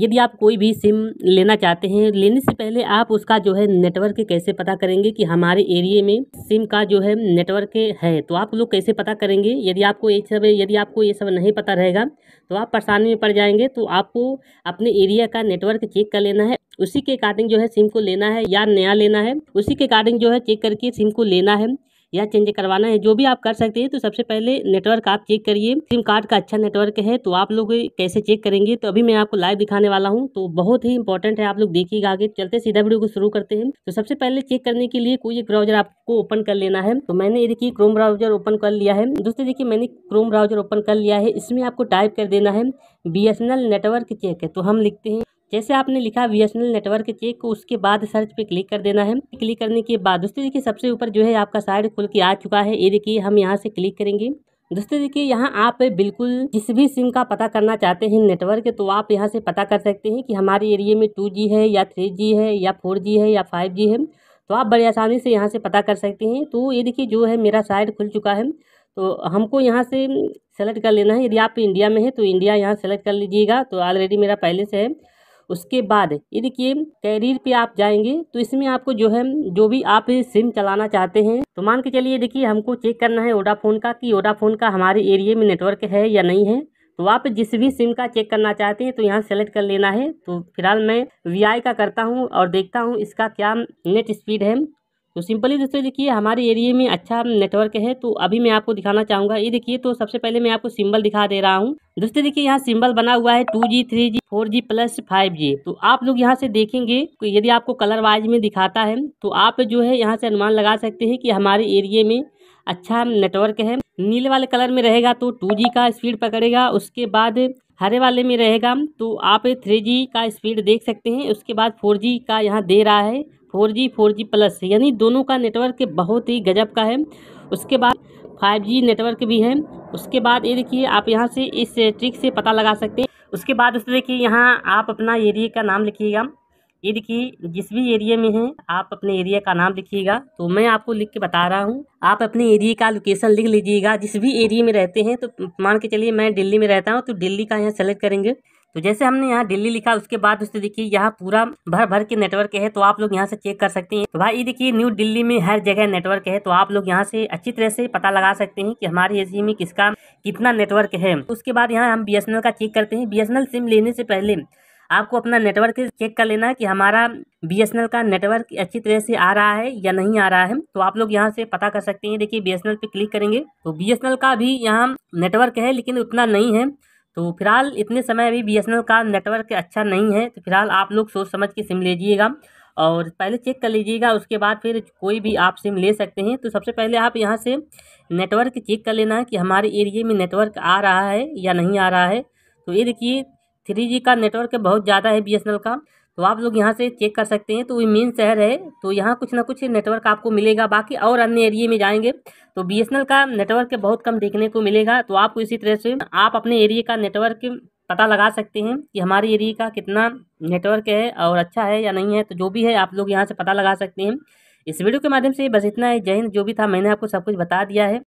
यदि आप कोई भी सिम लेना चाहते हैं लेने से पहले आप उसका जो है नेटवर्क कैसे पता करेंगे कि हमारे एरिए में सिम का जो है नेटवर्क है तो आप लोग कैसे पता करेंगे यदि आपको ये सब यदि आपको ये सब नहीं पता रहेगा तो आप परेशानी में पड़ जाएंगे तो आपको अपने एरिया का नेटवर्क चेक कर लेना है उसी के अकॉर्डिंग जो है सिम को लेना है या नया लेना है उसी के अकॉर्डिंग जो है चेक करके सिम को लेना है या चेंज करवाना है जो भी आप कर सकते हैं तो सबसे पहले नेटवर्क आप चेक करिए सिम कार्ड का अच्छा नेटवर्क है तो आप लोग कैसे चेक करेंगे तो अभी मैं आपको लाइव दिखाने वाला हूँ तो बहुत ही इंपॉर्टेंट है आप लोग देखिएगा आगे चलते सीधा वीडियो को शुरू करते हैं तो सबसे पहले चेक करने के लिए कोई एक ब्राउजर आपको ओपन कर लेना है तो मैंने देखिए क्रोम ब्राउजर ओपन कर लिया है दोस्तों देखिए मैंने क्रोम ब्राउजर ओपन कर लिया है इसमें आपको टाइप कर देना है बी नेटवर्क चेक है तो हम लिखते हैं जैसे आपने लिखा बी एस नेटवर्क चेक को उसके बाद सर्च पे क्लिक कर देना है क्लिक करने के बाद दोस्तों देखिए सबसे ऊपर जो है आपका साइड खुल के आ चुका है ये देखिए हम यहाँ से क्लिक करेंगे दोस्तों देखिए यहाँ आप बिल्कुल जिस भी सिम का पता करना चाहते हैं नेटवर्क तो आप यहाँ से पता कर सकते हैं कि हमारे एरिया में टू जी है या थ्री जी है या फोर जी है या फाइव जी है तो आप बड़ी आसानी से यहाँ से पता कर सकते हैं तो ये देखिए जो है मेरा साइड खुल चुका है तो हमको यहाँ से सेलेक्ट कर लेना है यदि आप इंडिया में है तो इंडिया यहाँ सेलेक्ट कर लीजिएगा तो ऑलरेडी मेरा पहले से है उसके बाद ये देखिए कैरियर पे आप जाएंगे तो इसमें आपको जो है जो भी आप सिम चलाना चाहते हैं तो मान के चलिए देखिए हमको चेक करना है ओडाफोन का कि ओडाफोन का हमारे एरिए में नेटवर्क है या नहीं है तो आप जिस भी सिम का चेक करना चाहते हैं तो यहाँ सेलेक्ट कर लेना है तो फिलहाल मैं वी का करता हूँ और देखता हूँ इसका क्या नेट स्पीड है तो सिंपली दोस्तों देखिए हमारे एरिए में अच्छा नेटवर्क है तो अभी मैं आपको दिखाना चाहूँगा ये देखिए तो सबसे पहले मैं आपको सिंबल दिखा दे रहा हूँ दोस्तों देखिए यहाँ सिंबल बना हुआ है two G three G four G plus five G तो आप लोग यहाँ से देखेंगे यदि आपको कलर वाइज में दिखाता है तो आप जो है यहाँ से अनुमान लगा सकते हैं कि हमारे एरिए में अच्छा नेटवर्क है नीले वाले कलर में रहेगा तो टू जी का स्पीड पकड़ेगा उसके बाद हरे वाले में रहेगा तो आप थ्री जी का स्पीड देख सकते हैं उसके बाद फोर जी का यहाँ दे रहा है four G four G plus यानी दोनों का नेटवर्क बहुत ही गजब का है उसके बाद फाइव जी नेटवर्क भी है उसके बाद ये देखिए आप यहाँ से इस ट्रिक से पता लगा सकते हैं उसके बाद उससे देखिए यहाँ आप अपना एरिया का नाम लिखिएगा ये देखिए जिस भी एरिया में है आप अपने एरिया का नाम लिखिएगा तो मैं आपको लिख के बता रहा हूँ आप अपने एरिया का लोकेशन लिख लीजिएगा जिस भी एरिया में रहते हैं तो मान के चलिए मैं दिल्ली में रहता हूँ तो दिल्ली का यहाँ सेलेक्ट करेंगे तो जैसे हमने यहाँ दिल्ली लिखा उसके बाद उससे देखिए यहाँ पूरा भर भर के नेटवर्क है तो आप लोग यहाँ से चेक कर सकते हैं तो भाई ये देखिए न्यू दिल्ली में हर जगह नेटवर्क है तो आप लोग यहाँ से अच्छी तरह से पता लगा सकते हैं कि हमारे एसी में किसका कितना नेटवर्क है उसके बाद यहाँ हम बी का चेक करते हैं बी सिम लेने से पहले आपको अपना नेटवर्क चेक कर लेना है कि हमारा बी का नेटवर्क अच्छी तरह से आ रहा है या नहीं आ रहा है तो आप लोग यहाँ से पता कर सकते हैं देखिए बी पे क्लिक करेंगे तो बी का भी यहाँ नेटवर्क है लेकिन उतना नहीं है तो फिलहाल इतने समय अभी बी का नेटवर्क अच्छा नहीं है तो फिलहाल आप लोग सोच समझ के सिम लीजिएगा और पहले चेक कर लीजिएगा उसके बाद फिर कोई भी आप सिम ले सकते हैं तो सबसे पहले आप यहाँ से नेटवर्क चेक कर लेना है कि हमारे एरिए में नेटवर्क आ रहा है या नहीं आ रहा है तो ये देखिए थ्री जी का नेटवर्क बहुत ज़्यादा है बी का तो आप लोग यहाँ से चेक कर सकते हैं तो वही मेन शहर है तो यहाँ कुछ ना कुछ नेटवर्क आपको मिलेगा बाकी और अन्य एरिए में जाएंगे तो बी का नेटवर्क बहुत कम देखने को मिलेगा तो आपको इसी तरह से आप अपने एरिए का नेटवर्क पता लगा सकते हैं कि हमारे एरिए का कितना नेटवर्क है और अच्छा है या नहीं है तो जो भी है आप लोग यहाँ से पता लगा सकते हैं इस वीडियो के माध्यम से बस इतना है जय हिंद जो भी था मैंने आपको सब कुछ बता दिया है